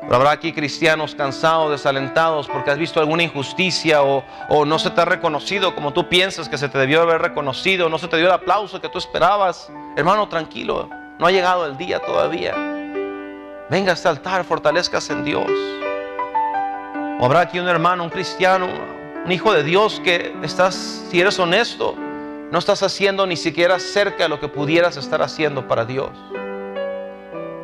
Pero habrá aquí cristianos cansados, desalentados, porque has visto alguna injusticia o, no se te ha reconocido como tú piensas que se te debió haber reconocido, no se te dio el aplauso que tú esperabas. Hermano, tranquilo, no ha llegado el día todavía. Venga a este altar, fortalezcas en Dios. O habrá aquí un hermano, un cristiano, un hijo de Dios que estás, si eres honesto, no estás haciendo ni siquiera cerca de lo que pudieras estar haciendo para Dios.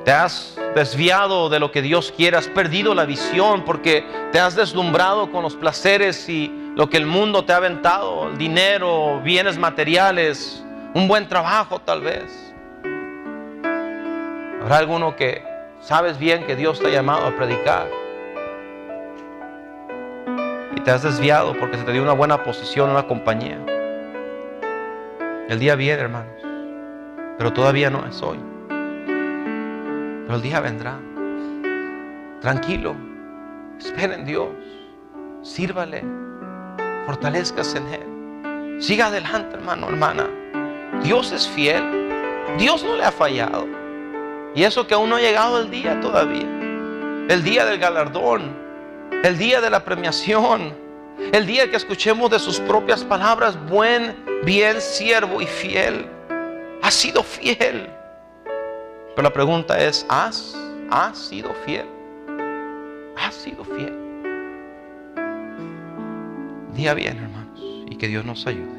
Te has desviado de lo que Dios quiere, has perdido la visión porque te has deslumbrado con los placeres y lo que el mundo te ha aventado, dinero, bienes materiales, un buen trabajo tal vez. Habrá alguno que sabes bien que Dios te ha llamado a predicar y te has desviado porque se te dio una buena posición, una compañía. El día viene, hermanos, pero todavía no es hoy. Pero el día vendrá. Tranquilo, espera en Dios, sírvale, fortalezcas en Él. Siga adelante, hermano, hermana. Dios es fiel, Dios no le ha fallado. Y eso que aún no ha llegado el día todavía, el día del galardón, el día de la premiación, el día que escuchemos de sus propias palabras, buen, bien, siervo y fiel. ha sido fiel. Pero la pregunta es, ¿has, has sido fiel? ¿Has sido fiel? Día bien, hermanos, y que Dios nos ayude.